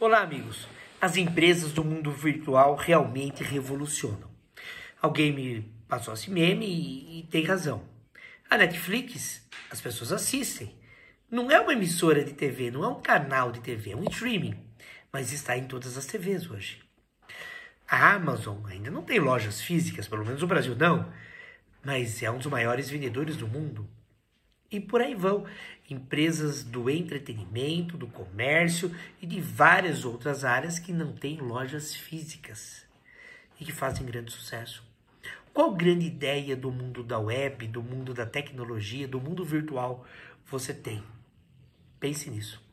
Olá, amigos. As empresas do mundo virtual realmente revolucionam. Alguém me passou esse meme e, e, tem razão. A Netflix, as pessoas assistem. Não é uma emissora de TV, não é um canal de TV, é um streaming. Mas está em todas as TVs hoje. A Amazon ainda não tem lojas físicas, pelo menos no Brasil não, mas é um dos maiores vendedores do mundo e por aí vão. Empresas do entretenimento, do comércio e de várias outras áreas que não têm lojas físicas e que fazem grande sucesso. Qual grande ideia do mundo da web, do mundo da tecnologia, do mundo virtual você tem? Pense nisso.